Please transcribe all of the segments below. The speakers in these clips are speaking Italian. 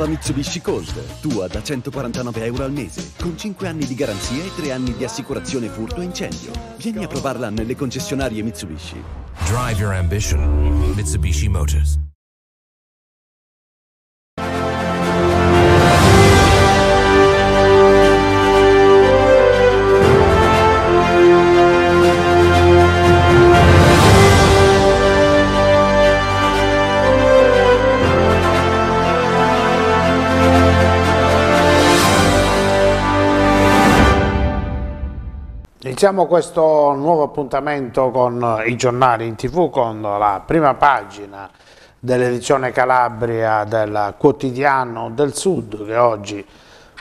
nuova Mitsubishi Cold, tua da 149 euro al mese, con 5 anni di garanzia e 3 anni di assicurazione furto e incendio. Vieni a provarla nelle concessionarie Mitsubishi. Drive your ambition. Mitsubishi Motors. Iniziamo questo nuovo appuntamento con i giornali in tv con la prima pagina dell'edizione Calabria del quotidiano del Sud che oggi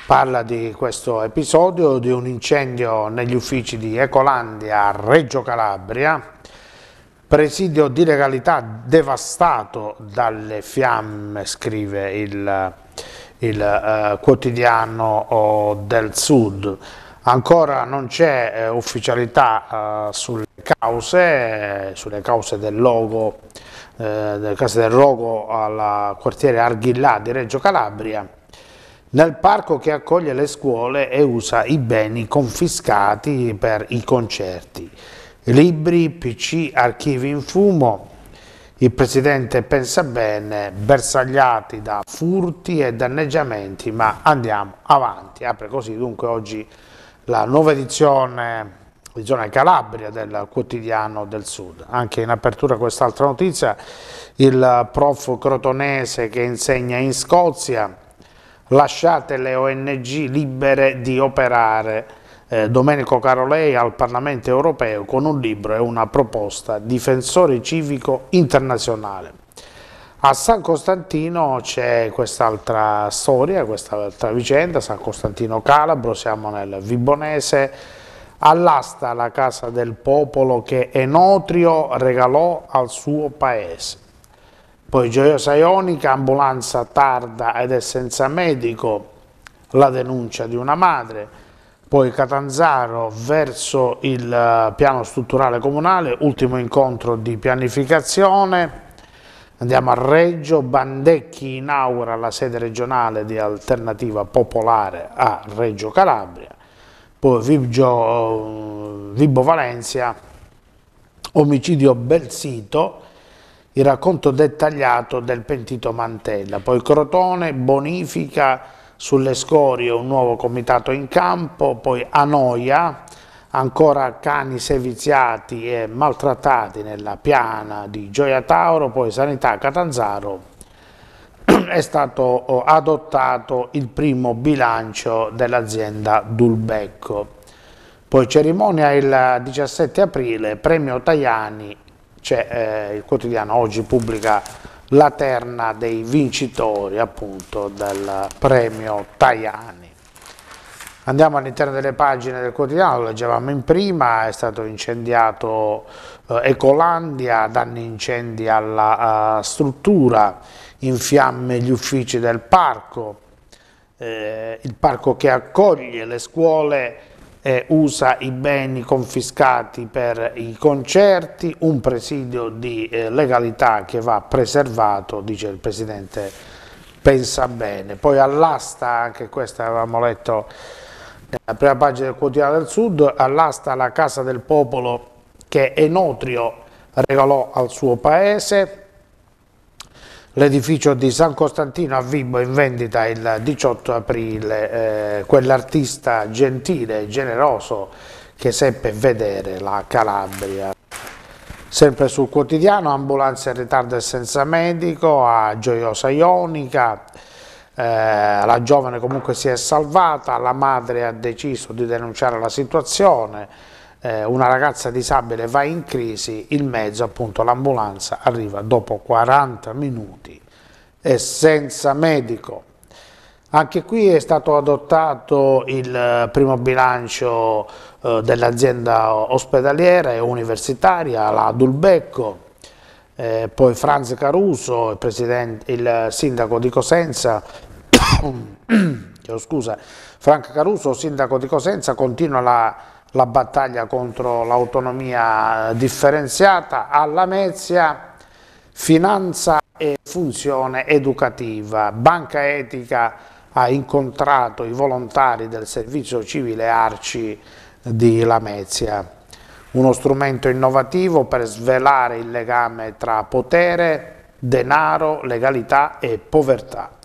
parla di questo episodio di un incendio negli uffici di Ecolandia a Reggio Calabria presidio di legalità devastato dalle fiamme scrive il, il eh, quotidiano oh, del Sud Ancora non c'è eh, ufficialità eh, sulle cause, eh, sulle cause del logo, eh, del caso del rogo al quartiere Arghillà di Reggio Calabria, nel parco che accoglie le scuole e usa i beni confiscati per i concerti. Libri, PC, archivi in fumo, il presidente pensa bene, bersagliati da furti e danneggiamenti, ma andiamo avanti. Apre così dunque oggi la nuova edizione di Zona Calabria del quotidiano del Sud. Anche in apertura quest'altra notizia, il prof crotonese che insegna in Scozia, lasciate le ONG libere di operare. Eh, Domenico Carolei al Parlamento europeo con un libro e una proposta Difensore civico internazionale. A San Costantino c'è quest'altra storia, quest'altra vicenda, San Costantino Calabro, siamo nel Vibonese, all'asta la casa del popolo che Enotrio regalò al suo paese. Poi Gioiosa Ionica, ambulanza tarda ed è senza medico, la denuncia di una madre. Poi Catanzaro verso il eh, piano strutturale comunale, ultimo incontro di pianificazione Andiamo a Reggio, Bandecchi inaugura la sede regionale di Alternativa Popolare a Reggio Calabria, poi Vibgio, eh, Vibo Valencia, omicidio Belsito, il racconto dettagliato del pentito Mantella, poi Crotone, bonifica sulle scorie un nuovo comitato in campo, poi Anoia, ancora cani seviziati e maltrattati nella piana di Gioia Tauro, poi Sanità Catanzaro, è stato oh, adottato il primo bilancio dell'azienda Dulbecco. Poi cerimonia il 17 aprile, premio Tajani, cioè, eh, il quotidiano oggi pubblica la terna dei vincitori appunto del premio Tajani. Andiamo all'interno delle pagine del quotidiano, lo leggevamo in prima, è stato incendiato eh, Ecolandia, danni incendi alla uh, struttura, in fiamme gli uffici del parco, eh, il parco che accoglie le scuole eh, usa i beni confiscati per i concerti, un presidio di eh, legalità che va preservato, dice il Presidente pensa bene. Poi all'asta, anche questa avevamo letto la prima pagina del quotidiano del Sud, all'asta la Casa del Popolo che Enotrio regalò al suo paese, l'edificio di San Costantino a Vibo in vendita il 18 aprile, eh, quell'artista gentile e generoso che seppe vedere la Calabria. Sempre sul quotidiano, ambulanze in ritardo e senza medico a Gioiosa Ionica, eh, la giovane comunque si è salvata, la madre ha deciso di denunciare la situazione, eh, una ragazza disabile va in crisi, il mezzo appunto l'ambulanza arriva dopo 40 minuti e senza medico. Anche qui è stato adottato il primo bilancio eh, dell'azienda ospedaliera e universitaria, la Dulbecco, eh, poi Franz Caruso, il, il, sindaco di Cosenza, scusa, Franca Caruso, sindaco di Cosenza, continua la, la battaglia contro l'autonomia differenziata alla Mezia, finanza e funzione educativa. Banca Etica ha incontrato i volontari del servizio civile Arci di Lamezia. Uno strumento innovativo per svelare il legame tra potere, denaro, legalità e povertà.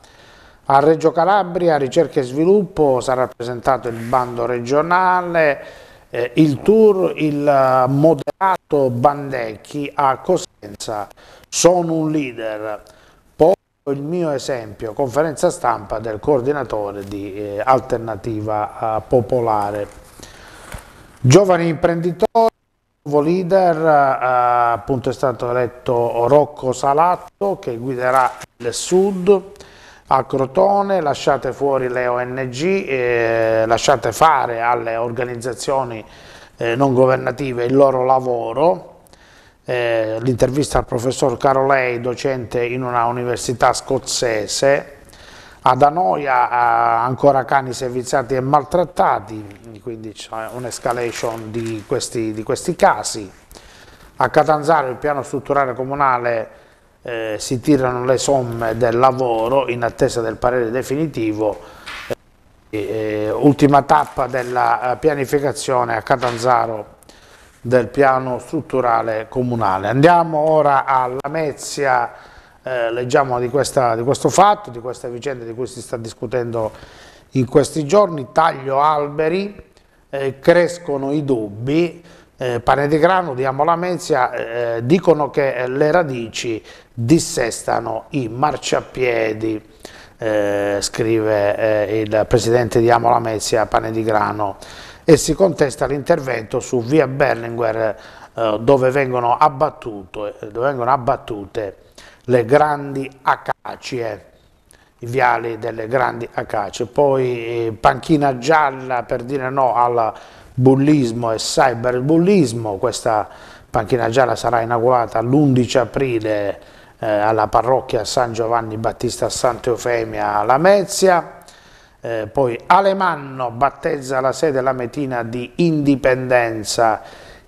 A Reggio Calabria, ricerca e sviluppo, sarà presentato il bando regionale, eh, il tour, il eh, moderato Bandecchi a Cosenza, sono un leader. Poi il mio esempio, conferenza stampa del coordinatore di eh, Alternativa eh, Popolare. Giovani imprenditori, nuovo leader, eh, appunto è stato eletto Rocco Salatto che guiderà il Sud a Crotone, lasciate fuori le ONG, eh, lasciate fare alle organizzazioni eh, non governative il loro lavoro. Eh, L'intervista al professor Carolei, docente in una università scozzese, ad Anoia ancora cani serviziati e maltrattati, quindi c'è un'escalation di, di questi casi. A Catanzaro il piano strutturale comunale eh, si tirano le somme del lavoro in attesa del parere definitivo. Eh, e, eh, ultima tappa della eh, pianificazione a Catanzaro del piano strutturale comunale. Andiamo ora a Lamezia, eh, leggiamo di, questa, di, questo fatto, di questa vicenda di cui si sta discutendo in questi giorni, taglio alberi, eh, crescono i dubbi, eh, pane di grano di Amolamezia eh, eh, dicono che eh, le radici dissestano i marciapiedi, eh, scrive eh, il presidente di Amolamezia, pane di grano, e si contesta l'intervento su via Berlinguer dove vengono, abbattute, dove vengono abbattute le grandi acacie i viali delle grandi acacie, poi panchina gialla per dire no alla bullismo e cyberbullismo, questa panchina gialla sarà inaugurata l'11 aprile eh, alla parrocchia San Giovanni Battista Santa Eufemia a Lamezia, eh, poi Alemanno battezza la sede lametina di indipendenza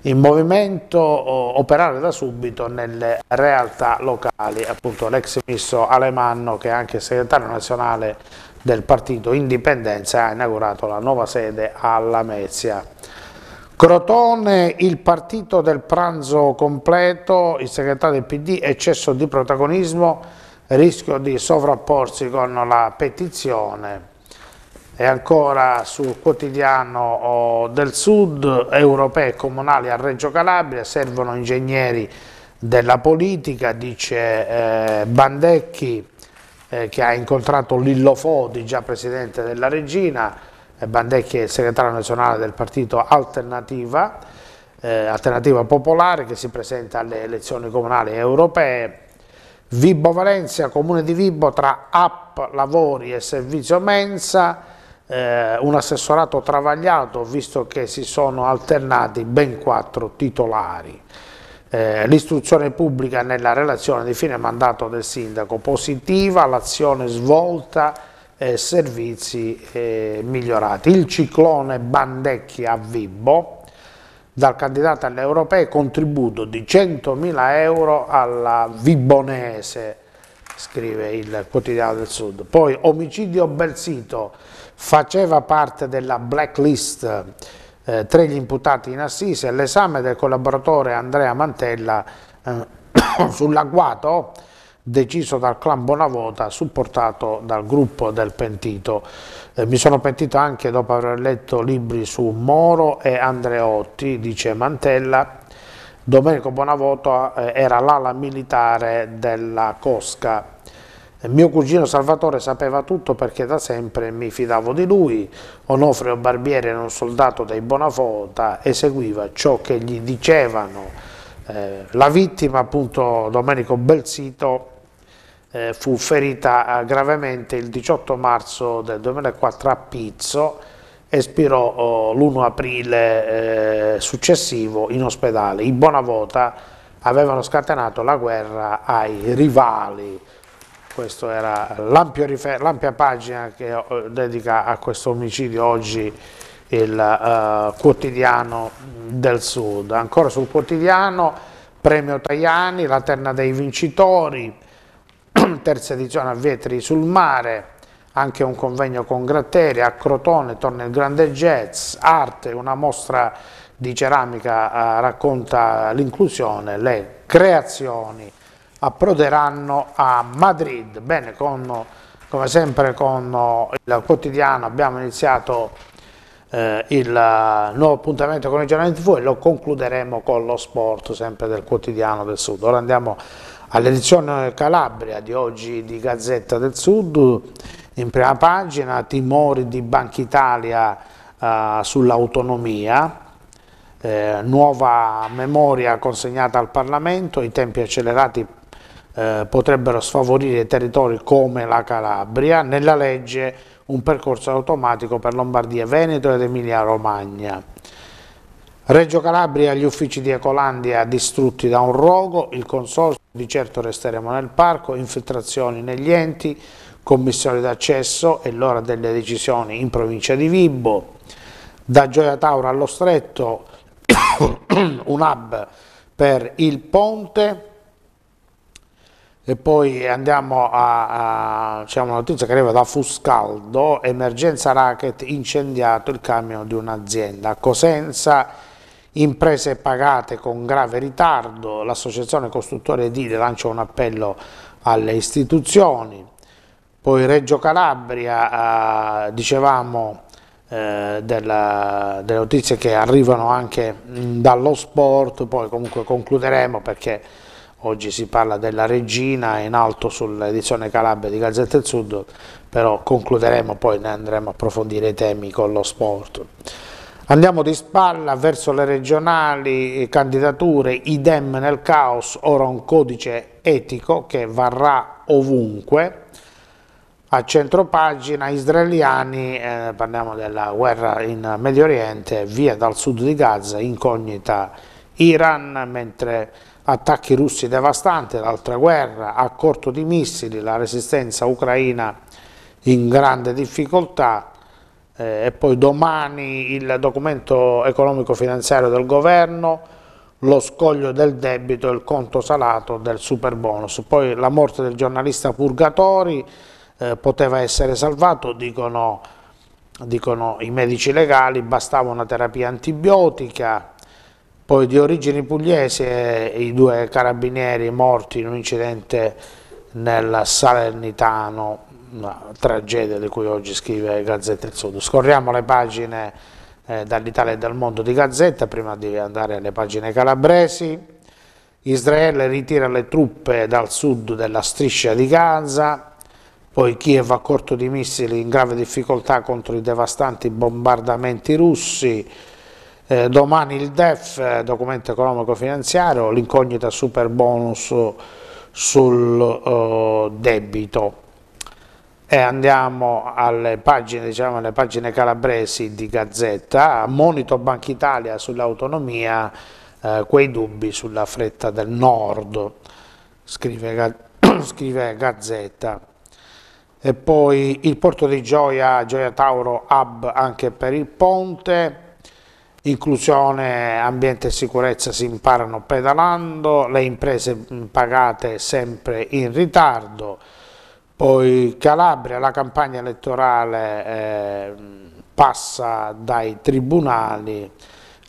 in movimento, operare da subito nelle realtà locali, appunto l'ex ministro Alemanno che è anche segretario nazionale del partito Indipendenza ha inaugurato la nuova sede alla Mezia. Crotone, il partito del pranzo completo, il segretario del PD, eccesso di protagonismo, rischio di sovrapporsi con la petizione. E ancora sul quotidiano oh, del Sud, europei e comunali a Reggio Calabria, servono ingegneri della politica, dice eh, Bandecchi, eh, che ha incontrato Lillo Fodi, già presidente della Regina, eh, Bandecchi è il segretario nazionale del partito Alternativa, eh, Alternativa Popolare che si presenta alle elezioni comunali europee, Vibo Valencia, comune di Vibo, tra app, lavori e servizio mensa, eh, un assessorato travagliato visto che si sono alternati ben quattro titolari eh, l'istruzione pubblica nella relazione di fine mandato del sindaco, positiva l'azione svolta e eh, servizi eh, migliorati. Il ciclone Bandecchi a Vibbo, dal candidato alle europee, contributo di 100.000 euro alla Vibonese, scrive il quotidiano del Sud. Poi omicidio Bersito faceva parte della blacklist eh, tre gli imputati in assise, l'esame del collaboratore Andrea Mantella eh, sull'agguato deciso dal clan Bonavota, supportato dal gruppo del pentito. Eh, mi sono pentito anche dopo aver letto libri su Moro e Andreotti, dice Mantella. Domenico Bonavoto eh, era l'ala militare della Cosca mio cugino Salvatore sapeva tutto perché da sempre mi fidavo di lui. Onofrio Barbieri era un soldato dei Bonafota, e seguiva ciò che gli dicevano. Eh, la vittima, appunto, Domenico Belsito, eh, fu ferita gravemente il 18 marzo del 2004 a Pizzo espirò oh, l'1 aprile eh, successivo in ospedale. I Bonavota avevano scatenato la guerra ai rivali questa era l'ampia pagina che eh, dedica a questo omicidio oggi il uh, quotidiano del sud. Ancora sul quotidiano, premio Tajani, la terna dei vincitori, terza edizione a Vetri sul mare, anche un convegno con Gratteri, a Crotone torna il grande jazz, arte, una mostra di ceramica uh, racconta l'inclusione, le creazioni approderanno a Madrid. Bene, con, come sempre con il quotidiano abbiamo iniziato eh, il nuovo appuntamento con i giornali TV e lo concluderemo con lo sport sempre del quotidiano del Sud. Ora andiamo all'edizione Calabria di oggi di Gazzetta del Sud, in prima pagina, timori di Banca Italia eh, sull'autonomia, eh, nuova memoria consegnata al Parlamento, i tempi accelerati eh, potrebbero sfavorire territori come la Calabria, nella legge un percorso automatico per Lombardia, Veneto ed Emilia Romagna. Reggio Calabria, gli uffici di Ecolandia distrutti da un rogo, il consorzio, di certo resteremo nel parco, infiltrazioni negli enti, commissioni d'accesso e l'ora delle decisioni in provincia di Vibbo. Da Gioia Tauro allo Stretto, un hub per il ponte, e poi andiamo a, a c'è una notizia che arriva da Fuscaldo, emergenza racket, incendiato il camion di un'azienda. Cosenza, imprese pagate con grave ritardo, l'associazione costruttore edile lancia un appello alle istituzioni. Poi Reggio Calabria, eh, dicevamo eh, della, delle notizie che arrivano anche mh, mm, dallo sport, poi comunque concluderemo perché oggi si parla della regina in alto sull'edizione Calabria di Gazzetta del Sud, però concluderemo poi ne andremo a approfondire i temi con lo sport. Andiamo di spalla verso le regionali eh, candidature, idem nel caos, ora un codice etico che varrà ovunque. A centro pagina israeliani, eh, parliamo della guerra in Medio Oriente, via dal sud di Gaza, incognita Iran, mentre attacchi russi devastanti, l'altra guerra, a corto di missili, la resistenza ucraina in grande difficoltà eh, e poi domani il documento economico-finanziario del governo, lo scoglio del debito e il conto salato del super bonus. Poi la morte del giornalista Purgatori eh, poteva essere salvato, dicono, dicono i medici legali, bastava una terapia antibiotica, poi di origine pugliese eh, i due carabinieri morti in un incidente nel Salernitano, una tragedia di cui oggi scrive Gazzetta del Sud. Scorriamo le pagine eh, dall'Italia e dal mondo di Gazzetta prima di andare alle pagine calabresi. Israele ritira le truppe dal sud della striscia di Gaza, poi Kiev a corto di missili in grave difficoltà contro i devastanti bombardamenti russi, eh, domani il DEF, eh, documento economico finanziario, l'incognita super bonus sul eh, debito. E andiamo alle pagine, diciamo, alle pagine calabresi di Gazzetta, monito Banca Italia sull'autonomia, eh, quei dubbi sulla fretta del nord, scrive, scrive Gazzetta. E poi il porto di Gioia, Gioia Tauro, hub anche per il ponte, inclusione, ambiente e sicurezza si imparano pedalando, le imprese pagate sempre in ritardo, poi Calabria, la campagna elettorale eh, passa dai tribunali,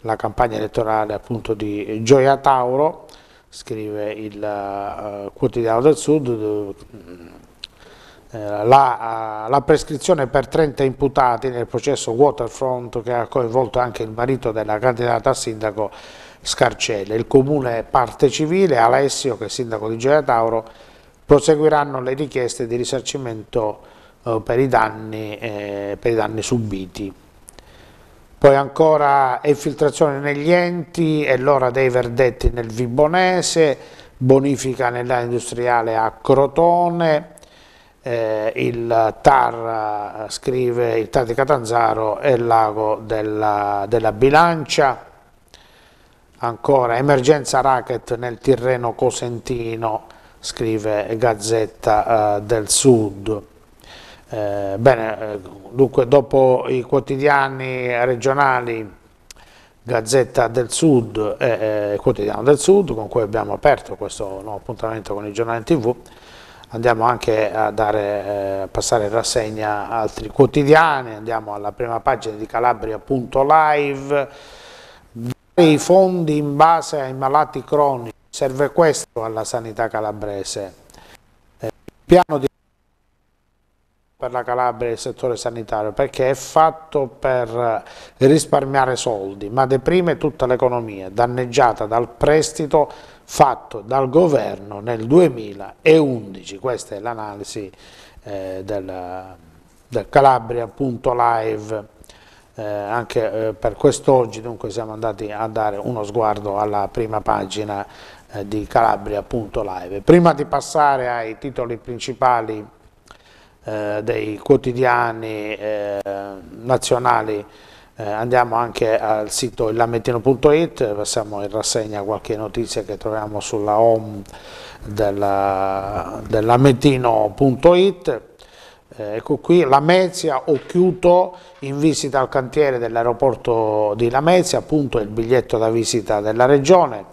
la campagna elettorale appunto di Gioia Tauro, scrive il eh, quotidiano del Sud, eh, la, eh, la, prescrizione per 30 imputati nel processo Waterfront che ha coinvolto anche il marito della candidata a sindaco Scarcella. Il comune parte civile, Alessio che è sindaco di Gioia Tauro, proseguiranno le richieste di risarcimento eh, per, i danni, eh, per, i danni, subiti. Poi ancora infiltrazione negli enti e l'ora dei verdetti nel Vibonese, bonifica nell'area industriale a Crotone, eh, il TAR, eh, scrive il TAR di Catanzaro, è il lago della, della bilancia, ancora emergenza racket nel Tirreno Cosentino, scrive Gazzetta eh, del Sud. Eh, bene, eh, dunque dopo i quotidiani regionali Gazzetta del Sud e eh, Quotidiano del Sud, con cui abbiamo aperto questo nuovo appuntamento con i giornali TV, andiamo anche a dare, eh, passare in rassegna altri quotidiani, andiamo alla prima pagina di Calabria.live, i fondi in base ai malati cronici, serve questo alla sanità calabrese. Eh, piano di per la Calabria e il settore sanitario perché è fatto per risparmiare soldi ma deprime tutta l'economia danneggiata dal prestito fatto dal governo nel 2011. Questa è l'analisi eh, del, del Calabria.live. Eh, anche eh, per quest'oggi dunque siamo andati a dare uno sguardo alla prima pagina eh, di Calabria.live. Prima di passare ai titoli principali eh, dei quotidiani eh, nazionali eh, andiamo anche al sito illamentino.it, passiamo in rassegna qualche notizia che troviamo sulla home dell'amentino.it. Eh, ecco qui, Lamezia Occhiuto in visita al cantiere dell'aeroporto di Lamezia, appunto il biglietto da visita della regione.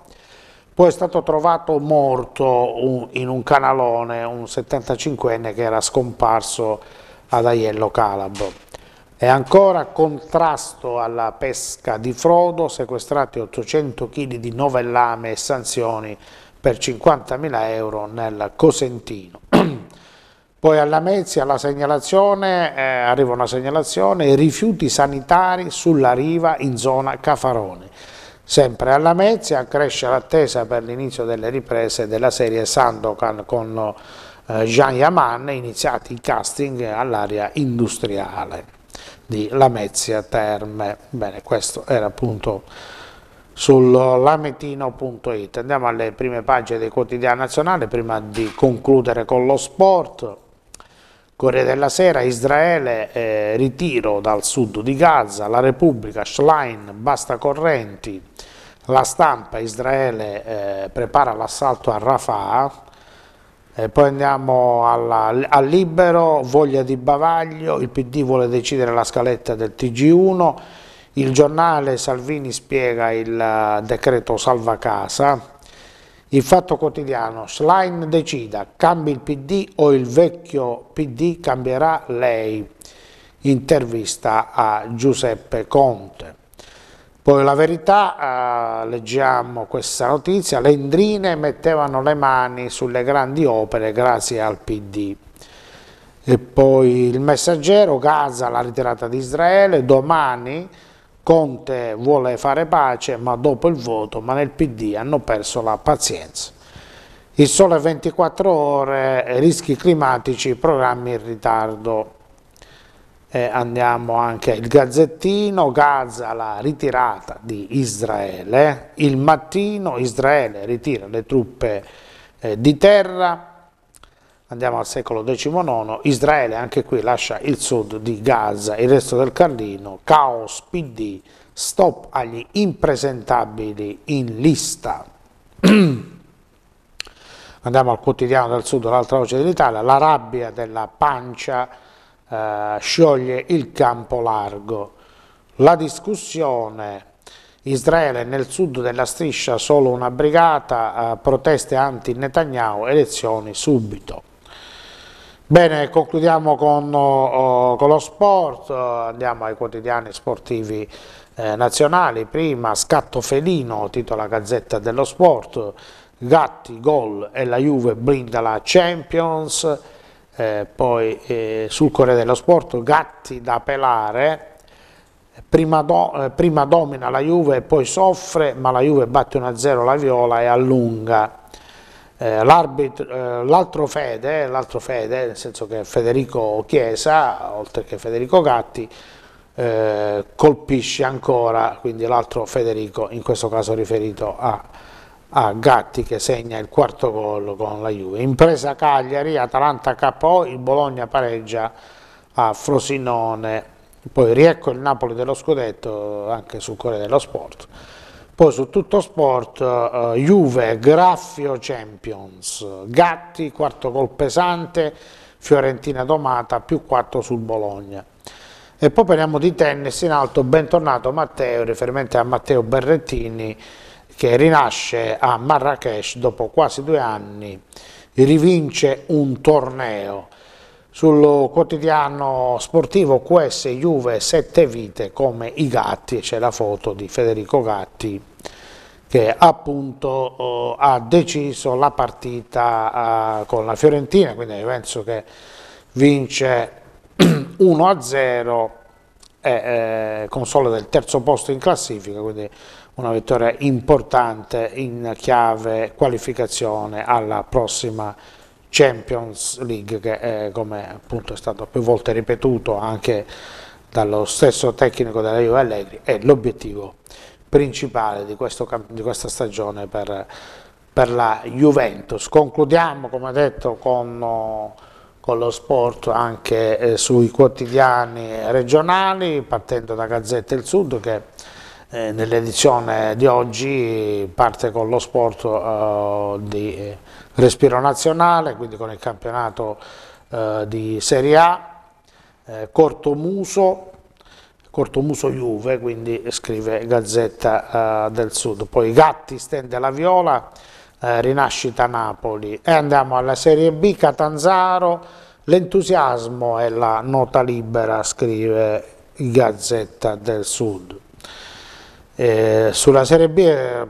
Poi è stato trovato morto un, in un canalone un 75enne che era scomparso ad Aiello Calabro. E ancora contrasto alla pesca di frodo, sequestrati 800 kg di novellame e sanzioni per 50.000 euro nel Cosentino. Poi alla Mezia la segnalazione, eh, arriva una segnalazione, rifiuti sanitari sulla riva in zona Cafaroni. Sempre alla Mezia cresce l'attesa per l'inizio delle riprese della serie Sandokan con eh, Jean Yaman, iniziati i casting all'area industriale di Lamezia Terme. Bene, questo era appunto sull'ametino.it. Andiamo alle prime pagine dei quotidiani nazionali prima di concludere con lo sport. Corriere della Sera, Israele, eh, ritiro dal sud di Gaza, la Repubblica, Schlein, basta correnti, la stampa, Israele eh, prepara l'assalto a Rafah, e eh, poi andiamo alla, al Libero, voglia di bavaglio, il PD vuole decidere la scaletta del TG1, il giornale Salvini spiega il eh, decreto salva casa, il fatto quotidiano, Schlein decida, cambi il PD o il vecchio PD cambierà lei, intervista a Giuseppe Conte. Poi la verità, eh, leggiamo questa notizia, le Indrine mettevano le mani sulle grandi opere grazie al PD. E poi il messaggero, Gaza la ritirata di Israele, domani Conte vuole fare pace ma dopo il voto, ma nel PD hanno perso la pazienza. Il sole 24 ore, rischi climatici, programmi in ritardo eh, andiamo anche al Gazzettino, Gaza la ritirata di Israele, il mattino Israele ritira le truppe eh, di terra, andiamo al secolo XIX, Israele anche qui lascia il sud di Gaza, il resto del Carlino, caos PD, stop agli impresentabili in lista. andiamo al quotidiano del sud, l'altra voce dell'Italia, la rabbia della pancia eh, scioglie il campo largo. La discussione Israele nel sud della striscia solo una brigata, eh, proteste anti-Netanyahu, elezioni subito. Bene, concludiamo con, oh, oh, con lo sport, oh, andiamo ai quotidiani sportivi eh, nazionali, prima scatto felino, titola Gazzetta dello Sport, Gatti, gol e la Juve blinda la Champions, eh, poi eh, sul Corriere dello Sport, gatti da pelare, prima, do, eh, prima, domina la Juve e poi soffre, ma la Juve batte 1-0 la Viola e allunga. Eh, eh, l'altro fede, fede, nel senso che Federico Chiesa, oltre che Federico Gatti, colpisce ancora, quindi l'altro Federico, in questo caso riferito a a Gatti che segna il quarto gol con la Juve. Impresa Cagliari, Atalanta KO, il Bologna pareggia a Frosinone, poi riecco il Napoli dello scudetto anche sul Corriere dello Sport. Poi su tutto sport, uh, Juve, Graffio Champions, Gatti, quarto gol pesante, Fiorentina domata, più 4 sul Bologna. E poi parliamo di tennis in alto, bentornato Matteo, riferimento a Matteo Berrettini, che rinasce a Marrakesh dopo quasi due anni, rivince un torneo. Sul quotidiano sportivo QS Juve sette vite come i gatti, c'è la foto di Federico Gatti che appunto eh, ha deciso la partita eh, con la Fiorentina, quindi penso che vince 1-0 e eh, consola del terzo posto in classifica, quindi una vittoria importante in chiave qualificazione alla prossima Champions League che eh, come appunto è stato più volte ripetuto anche dallo stesso tecnico della Juve Allegri è l'obiettivo principale di, questo, di, questa stagione per, per, la Juventus. Concludiamo come detto con, con lo sport anche eh, sui quotidiani regionali partendo da Gazzetta del Sud che eh, nell'edizione di oggi parte con lo sport eh, di respiro nazionale, quindi con il campionato eh, di Serie A, eh, corto muso, corto muso Juve, quindi scrive Gazzetta eh, del Sud. Poi Gatti stende la viola, Rinascita Napoli. E andiamo alla Serie B, Catanzaro, l'entusiasmo è la nota libera, scrive Gazzetta del Sud. Eh, sulla Serie B eh,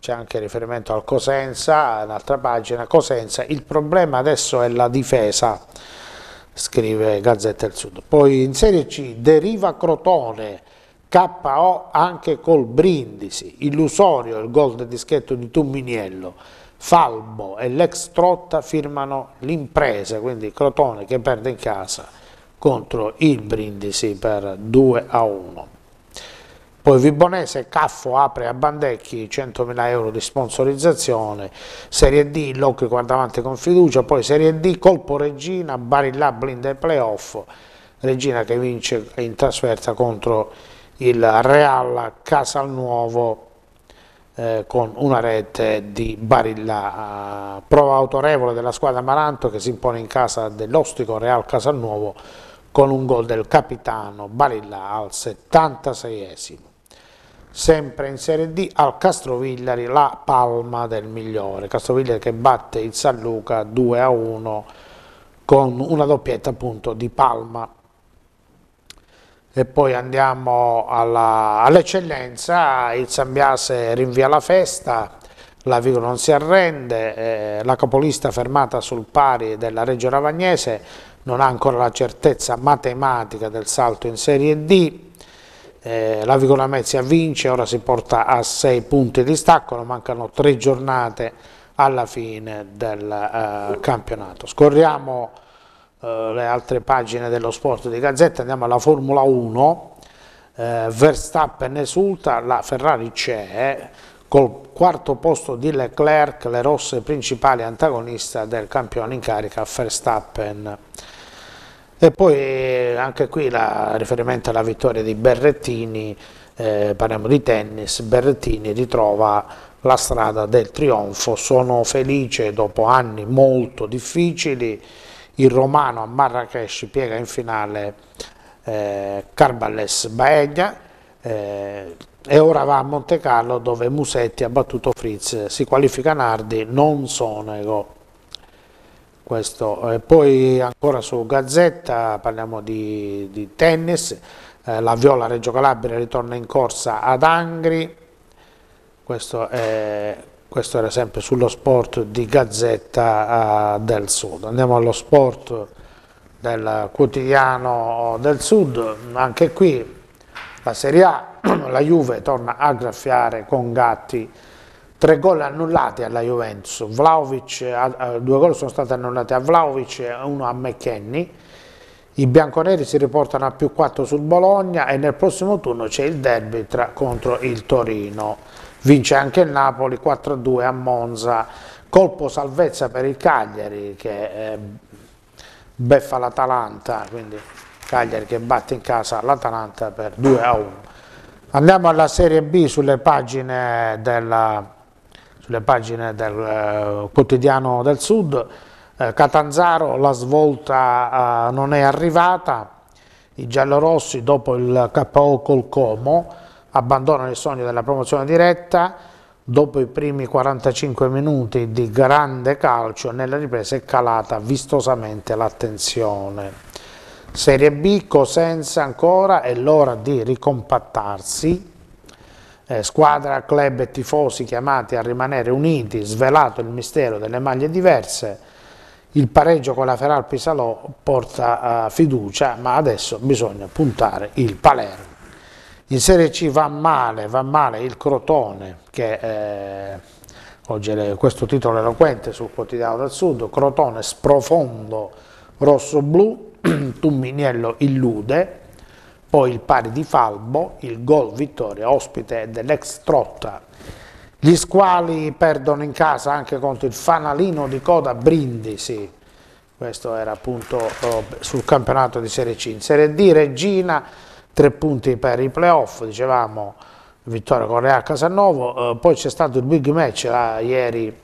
c'è anche riferimento al Cosenza, un'altra pagina, Cosenza, il problema adesso è la difesa, scrive Gazzetta del Sud. Poi in Serie C deriva Crotone, KO anche col Brindisi, illusorio il gol del dischetto di Tumminiello, Falbo e l'ex Trotta firmano l'impresa, quindi Crotone che perde in casa contro il Brindisi per 2 a 1. Poi Vibonese, Caffo apre a Bandecchi 100.000 euro di sponsorizzazione, Serie D, Locri guarda avanti con fiducia, poi Serie D, Colpo Regina, Barilla blinda ai playoff, Regina che vince in trasferta contro il Real Casalnuovo eh, con una rete di Barilla, prova autorevole della squadra Maranto che si impone in casa dell'ostico Real Casalnuovo con un gol del capitano Barilla al 76esimo sempre in Serie D al Castrovillari la palma del migliore Castrovillari che batte il San Luca 2 a 1 con una doppietta appunto di Palma e poi andiamo all'eccellenza all il Sambiase rinvia la festa la Vigo non si arrende eh, la capolista fermata sul pari della Reggio Ravagnese non ha ancora la certezza matematica del salto in Serie D eh, la Vigola Mezia vince, ora si porta a 6 punti di stacco, mancano 3 giornate alla fine del eh, campionato. Scorriamo eh, le altre pagine dello sport di Gazzetta, andiamo alla Formula 1, eh, Verstappen esulta, la Ferrari c'è, col quarto posto di Leclerc, le rosse principali antagoniste del campione in carica Verstappen. E poi eh, anche qui la riferimento alla vittoria di Berrettini, eh, parliamo di tennis, Berrettini ritrova la strada del trionfo, sono felice dopo anni molto difficili, il romano a Marrakesh piega in finale eh, Carballes Baeglia eh, e ora va a Monte Carlo dove Musetti ha battuto Fritz, si qualifica Nardi, non sono ego. Questo. Eh, poi ancora su Gazzetta parliamo di, di tennis, eh, la Viola Reggio Calabria ritorna in corsa ad Angri, questo, è, questo era sempre sullo sport di Gazzetta eh, del Sud. Andiamo allo sport del quotidiano del Sud, anche qui la Serie A, la Juve torna a graffiare con Gatti tre gol annullati alla Juventus, Vlaovic, eh, eh, due gol sono stati annullati a Vlaovic e uno a McKenny. I bianconeri si riportano a più 4 sul Bologna e nel prossimo turno c'è il derby tra, contro il Torino. Vince anche il Napoli 4-2 a Monza, colpo salvezza per il Cagliari che eh, beffa l'Atalanta, quindi Cagliari che batte in casa l'Atalanta per 2-1. Andiamo alla Serie B sulle pagine della sulle pagine del eh, quotidiano del Sud, eh, Catanzaro la svolta eh, non è arrivata, i giallorossi dopo il KO col Como abbandonano il sogno della promozione diretta, dopo i primi 45 minuti di grande calcio nella ripresa è calata vistosamente l'attenzione. Serie B, Cosenza ancora è l'ora di ricompattarsi, eh, squadra, club e tifosi chiamati a rimanere uniti, svelato il mistero delle maglie diverse, il pareggio con la Feral Pisalò porta eh, fiducia, ma adesso bisogna puntare il Palermo. In Serie C va male, va male il Crotone, che eh, oggi è questo titolo eloquente sul quotidiano del Sud, Crotone sprofondo rosso-blu, Tumminiello illude, poi il pari di Falbo, il gol vittoria ospite dell'ex Trotta. Gli squali perdono in casa anche contro il fanalino di coda Brindisi. Questo era appunto eh, sul campionato di Serie C. In Serie D Regina, tre punti per i playoff, dicevamo vittoria con Real Casanovo. Eh, poi c'è stato il big match là, eh, ieri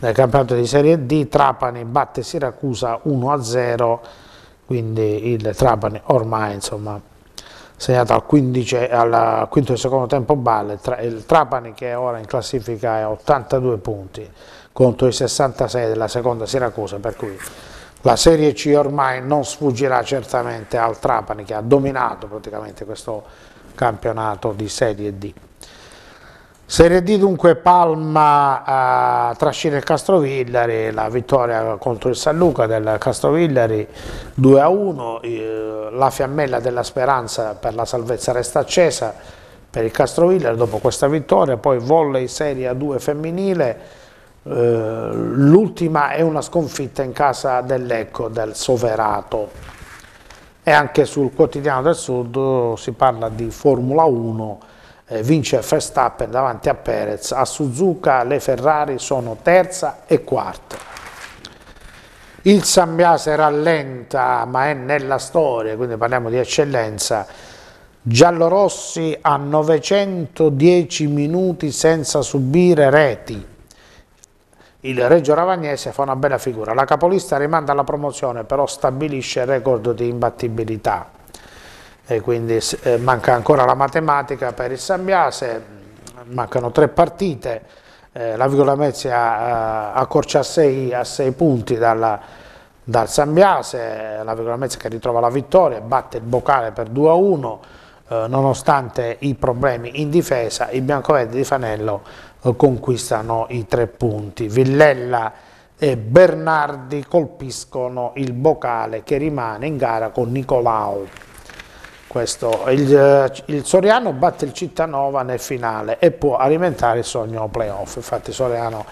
nel campionato di Serie D, Trapani batte Siracusa 1-0, quindi il Trapani ormai insomma segnata al, 15, al quinto e secondo tempo balle, il Trapani che ora in classifica è a 82 punti contro i 66 della seconda Siracusa, per cui la Serie C ormai non sfuggirà certamente al Trapani che ha dominato praticamente questo campionato di Serie D. Serie D dunque Palma eh, trascina il Castrovillari, la vittoria contro il San Luca del Castrovillari 2-1, a eh, la fiammella della speranza per la salvezza resta accesa per il Castrovillari dopo questa vittoria, poi volley Serie A2 femminile, eh, l'ultima è una sconfitta in casa dell'Ecco del Soverato e anche sul quotidiano del Sud eh, si parla di Formula 1 eh, vince Verstappen davanti a Perez, a Suzuka le Ferrari sono terza e quarta. Il Sambiase rallenta ma è nella storia, quindi parliamo di eccellenza, giallorossi a 910 minuti senza subire reti. Il Reggio Ravagnese fa una bella figura, la capolista rimanda alla promozione però stabilisce il record di imbattibilità e quindi eh, manca ancora la matematica per il Sambiase, mancano tre partite, eh, la Vigola Mezia eh, accorcia a 6 punti dalla, dal Sambiase, la Vigola Mezia che ritrova la vittoria, batte il Bocale per 2-1, eh, nonostante i problemi in difesa, i biancoverdi di Fanello eh, conquistano i tre punti. Villella e Bernardi colpiscono il Bocale che rimane in gara con Nicolao. Questo, il, eh, il, Soriano batte il Cittanova nel finale e può alimentare il sogno playoff, infatti Soriano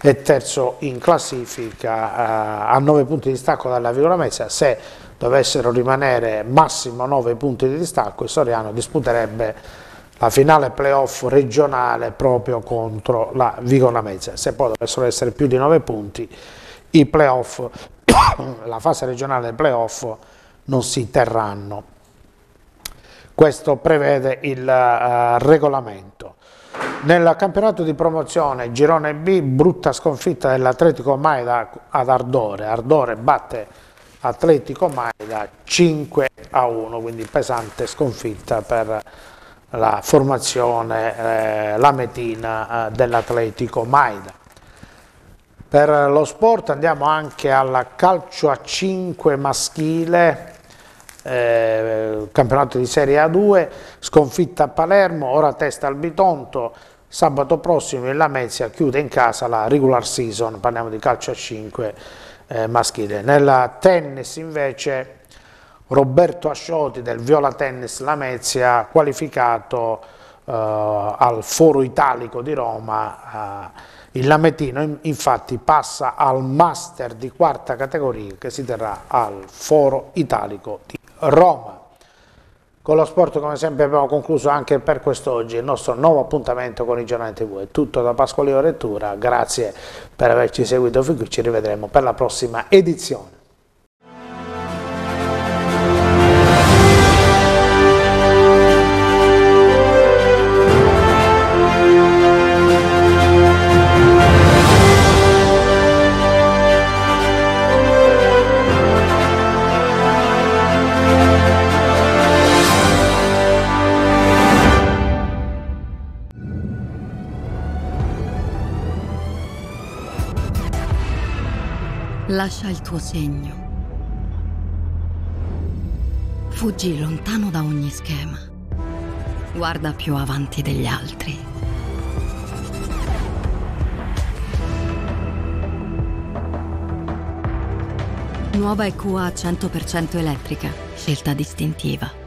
è terzo in classifica eh, a 9 punti di distacco dalla Vigoramezia, se dovessero rimanere massimo 9 punti di distacco il Soriano disputerebbe la finale playoff regionale proprio contro la Vigoramezia, se poi dovessero essere più di 9 punti i playoff, la fase regionale dei playoff non si terranno questo prevede il uh, regolamento. Nel campionato di promozione Girone B, brutta sconfitta dell'Atletico Maeda ad Ardore, Ardore batte Atletico Maeda 5 a 1, quindi pesante sconfitta per la formazione eh, lametina eh, dell'Atletico Maida. Per lo sport andiamo anche al calcio a 5 maschile, eh, campionato di Serie A2, sconfitta a Palermo, ora testa al Bitonto, sabato prossimo il Lamezia chiude in casa la regular season, parliamo di calcio a 5 eh, maschile. Nella tennis invece Roberto Ascioti del Viola Tennis Lamezia qualificato eh, al Foro Italico di Roma. Eh, il Lametino infatti passa al Master di quarta categoria che si terrà al Foro Italico di Roma. Roma. Con lo sport come sempre abbiamo concluso anche per quest'oggi il nostro nuovo appuntamento con i giornali tv. È tutto da Pasquale Orettura, grazie per averci seguito fin qui, ci rivedremo per la prossima edizione. lascia il tuo segno. Fuggi lontano da ogni schema. Guarda più avanti degli altri. Nuova EQA 100% elettrica, scelta distintiva.